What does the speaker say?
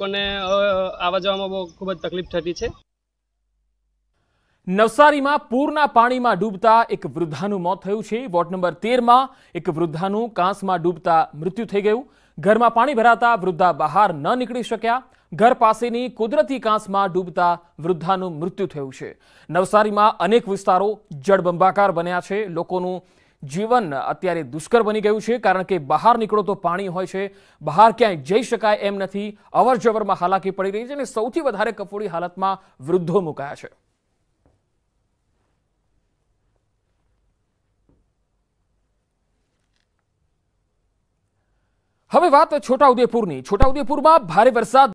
લોકોને આવવા જવામાં બહુ ખૂબ જ તકલીફ થતી છે નવસારીમાં પૂરના પાણીમાં ડૂબતા એક વૃદ્ધાનું મોત થયું છે વોર્ડ નંબર તેરમાં એક વૃદ્ધાનું કાંસમાં ડૂબતા મૃત્યુ થઈ ગયું ઘરમાં પાણી ભરાતા વૃદ્ધા બહાર ન નીકળી શક્યા ઘર પાસેની કુદરતી કાંસમાં ડૂબતા વૃદ્ધાનું મૃત્યુ થયું છે નવસારીમાં અનેક વિસ્તારો જળબંબાકાર બન્યા છે લોકોનું જીવન અત્યારે દુષ્કર બની ગયું છે કારણ કે બહાર નીકળો તો પાણી હોય છે બહાર ક્યાંય જઈ શકાય એમ નથી અવર જવરમાં હાલાકી પડી રહી છે અને સૌથી વધારે કફોડી હાલતમાં વૃદ્ધો મુકાયા છે હવે વાત છોટાઉદેપુરની છોટાઉદેપુરમાં ભારે વરસાદ